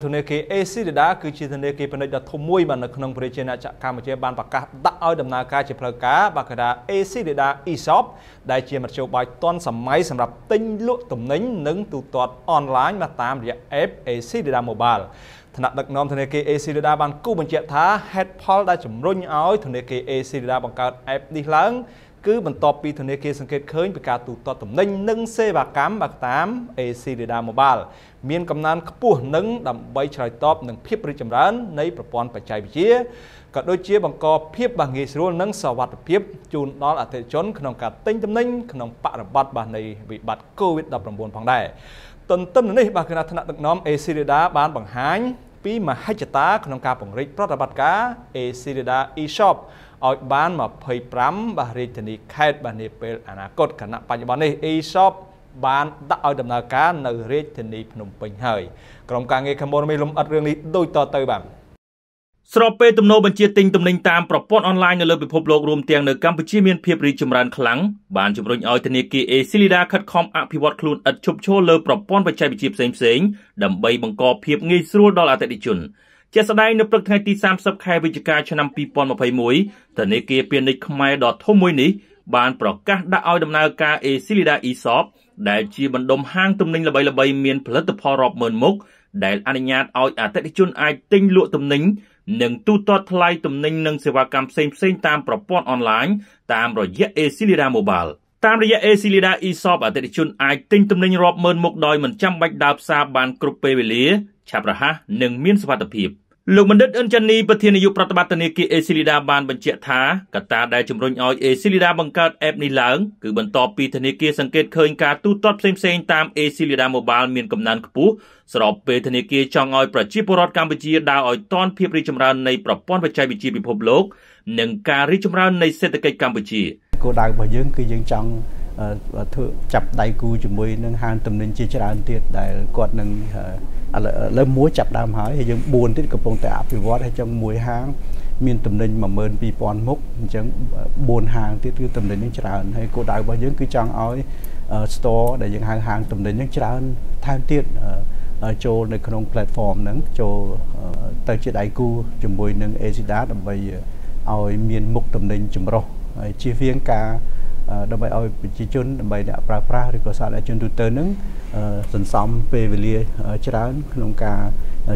ធនាគារ ACDDA គឺជាធនាគារពាណិជ្ជដ៏ធំមួយបាទនៅក្នុងប្រជាណាចក្រកម្ពុជាបានប្រកាសដាក់ឲ្យដំណើរការជាផ្លូវការបាក់កដា ACDDA eShop ដែលជាមធ្យោបាយទាន់សម័យសម្រាប់ទិញលក់ទំនិញនិងទូទាត់អនឡាញតាមរយៈ app ACDDA Mobile ថ្នាក់ដឹកនាំធនាគារ ACDDA បានគូបញ្ជាក់ថាហេតុផលដែលជំរុញឲ្យធនាគារ ACDDA បង្កើត app នេះឡើងគឺបន្ទាប់ពីធនាគារសង្កេតឃើញពីការទូទាត់ទំនិញនិងសេវាកម្មបាក់តាម AC Radar Mobile មានកំណើនខ្ពស់នឹងដើម្បីឆ្លើយតបនឹងភាពរីកចម្រើននៃប្រព័ន្ធបច្ចេកវិទ្យាក៏ដូចជា បង្ក ភាពបាងាយស្រួលនិងសវត្ថិភាពជូនដល់អតិថិជនក្នុងការទិញទំនិញក្នុងបរិបទបាទនៃវិបត្តិ COVID-19 ផងដែរទន្ទឹមនឹងនេះបាទគណៈថ្នាក់ដឹកនាំ AC Radar បានបង្ហាញ ពីមហិច្ឆតាក្នុងការពង្រីកប្រតិបត្តិការ AC Radar eShop ឲ្យបាន25បាទរាជធានីខេត្តបាទនាពេលអនាគតខណៈបច្ចុប្បន្ននេះ e-shop បានដាក់ឲ្យដំណើរការនៅរាជធានីភ្នំពេញហើយក្រុមការងារខេមរមីលំអិតរឿងនេះដូចតទៅបាទស្របពេលទំនោរបញ្ជាទិញទំនិញតាមប្រព័ន្ធអនឡាញនៅលើពិភពលោករួមទាំងនៅកម្ពុជាមានភាពរីកចម្រើនខ្លាំងបានជំរុញឲ្យធនាគារ ACLIDA ខិតខំអភិវឌ្ឍខ្លួនឥតឈប់ឈរលើប្រព័ន្ធបច្ចេកវិទ្យាផ្សេងៗដើម្បីបង្កភាពងាយស្រួលដល់អតិថិជនជាស្ដែងនៅព្រឹកថ្ងៃទី30ខែវិច្ឆិកាឆ្នាំ2021ធនាគារពាណិជ្ជខ្មែរដ៏ធំមួយនេះបានប្រកាសដាក់ឲ្យដំណើរការ Esilida eShop ដែលជាបណ្ដុំហាងទំនិញល្បីៗមានផលិតផលរាប់ម៉ឺនមុខដែលអនុញ្ញាតឲ្យអតិថិជនអាចទិញលក់ទំនិញនិងទូទាត់ថ្លៃទំនិញនិងសេវាកម្មផ្សេងៗតាមប្រព័ន្ធអនឡាញតាមរយៈ Esilida Mobile តាមរយៈ Esilida eShop អតិថិជនអាចទិញទំនិញរាប់ម៉ឺនមុខដោយមិនចាំបាច់ដើរផ្សារបានគ្រប់ពេលវេលាឆាប់រហ័សនិងមានសុវត្ថិភាពលោកបណ្ឌិតអិនចានីប្រធាននាយកប្រតិបត្តិនាគារអេស៊ីលីដាបានបញ្ជាក់ថាកត្តាដែលជំរុញឲ្យអេស៊ីលីដាបង្កើតអេបនេះឡើងគឺបន្ទាប់ពីធនាគារសង្កេតឃើញការទូទាត់ផ្សេងៗតាមអេស៊ីលីដា Mobile មានកំណើនខ្ពស់ស្របពេលធនាគារចង់ឲ្យប្រជាពលរដ្ឋកម្ពុជាដើរឲ្យទាន់ភាពរីកចម្រើននៃប្រព័ន្ធបច្ចេកវិទ្យាពិភពលោកនិងការរីកចម្រើននៃសេដ្ឋកិច្ចកម្ពុជាគោលដៅរបស់យើងគឺយើងចង់ធ្វើចាប់ដៃគូជាមួយនឹងហាងទំនិញជាច្រើនទៀតដែលគាត់នឹងឥឡូវមួយចាប់ដើមហើយហើយយើង4ទៀតកំពុងតែអភិវឌ្ឍហើយចឹងមួយហាង មានទំនិញ12000មុខអញ្ចឹង4ហាងទៀតគឺទំនិញនឹងច្រើនហើយគោលដៅរបស់យើងគឺចង់ឲ្យ store ដែលយើងហៅហាងទំនិញនឹងច្រើនថែមទៀតចូលនៅក្នុង platform ហ្នឹងចូលទៅជាដៃគូជាមួយនឹង Asida ដើម្បីឲ្យ មានមុខទំនិញចម្រុះហើយជៀសវាងការដើម្បីឲ្យប្រជាជនដើម្បីអ្នកប្រើប្រាស់ឬក៏សាធារណជនទូទៅនឹងសន្សំពេលវេលាច្រើន ក្នុងការ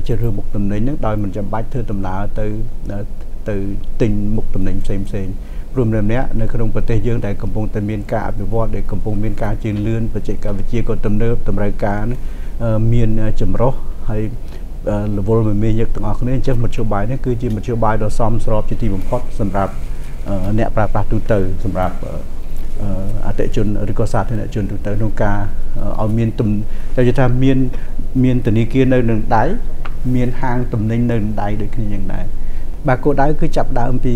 ជ្រើសរើសមុខតំណែងនឹងដោយមិនចាំបាច់ធ្វើដំណើរទៅទៅទិញមុខតំណែងផ្សេងផ្សេងព្រមរំលឹកនៅក្នុងប្រទេសយើងដែលកំពុងតែមានការអភិវឌ្ឍដែលកំពុងមាន ការជឿនលឿនបច្ចេកវិទ្យាក៏ទំនើបតម្រូវការមានចម្រុះហើយលវលមមាញឹកទាំងអស់គ្នាអញ្ចឹងមធ្យោបាយនេះគឺជាមធ្យោបាយដ៏សមស្របជាទីបំផុត សម្រាប់អ្នកប្រើប្រាស់ទូទៅសម្រាប់អតិជនឬក៏សាធារណជនទូទៅក្នុងការឲ្យមានទំតែគេថាមានមានធនាគារនៅនឹងដៃមានហាងទំនិញនៅនឹងដៃដូចគ្នាយ៉ាងដែរបាទគោលដៅគឺចាប់ដើមពី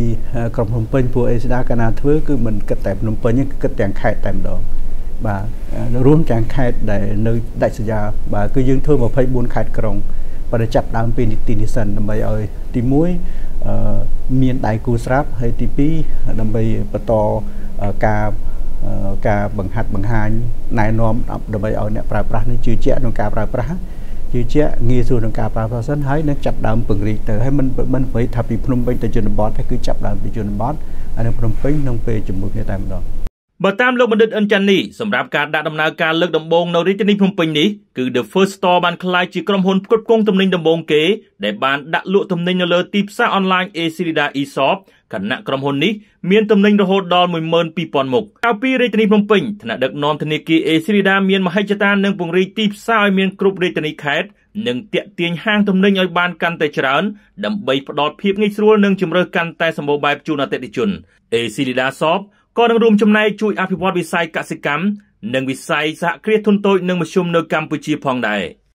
ក្រុងភ្នំពេញព្រោះអេស្ដាកាលណាធ្វើគឺមិនគិតតែភ្នំពេញគឺគិតទាំងខេត្តតែម្ដងបាទរួមទាំងខេត្តដែលនៅដាច់ស្រយាលបាទគឺយើងធ្វើ24ខេត្តក្រុងបើចាប់ដើមពីនីតិនេះសិនដើម្បីឲ្យទី1មានដៃគូស្រាប់ហើយទី2ដើម្បីបន្តការការបង្ហាត់បង្ហាញណែនាំដើម្បីឲ្យអ្នកប្រើប្រាស់នឹងជឿជាក់ក្នុងការប្រើប្រាស់ជឿជាក់ងាយស្រួលក្នុងការប្រើប្រាស់សិនហើយនឹងចាប់ដើមពង្រីកទៅហើយមិនមិនប្រយថាពីភ្នំពេញទៅជនបទគឺចាប់ដើមពីជនបទហើយនៅភ្នំពេញក្នុងពេលជាមួយគ្នាតែម្ដងបើតាមលោកបណ្ឌិតអិនចាន់នេះសម្រាប់ការដាក់ដំណើរការលើកដំបូងនៅរាជធានីភ្នំពេញនេះគឺ The First Store បានក្លាយជាក្រុមហ៊ុនផ្គត់ផ្គង់ទំនិញដំបូងគេដែលបានដាក់លក់ទំនិញនៅលើទីផ្សារអនឡាញ Acerida eShop គណៈក្រុមហ៊ុននេះមានទំនិញរហូតដល់12000មុខក្រៅពីរាជធានីភ្នំពេញថ្នាក់ដឹកនាំធនាគារ Acerida មានមហិច្ឆតានិងពង្រីកទីផ្សារឲ្យមានគ្រប់រាជធានីខេត្តនិងតាក់ទាញហាងទំនិញឲ្យបានកាន់តែច្រើនដើម្បីផ្ដល់ភាពងាយស្រួលនិងជម្រើសកាន់តែសម្បូរបែបជូនអតិថិជន Acerida Shop ក៏នឹងរួមចំណែកជួយអភិវឌ្ឍវិស័យកសិកម្មនិងវិស័យសហគ្រាសធុនតូចនិងមធ្យមនៅកម្ពុជាផងដែរ។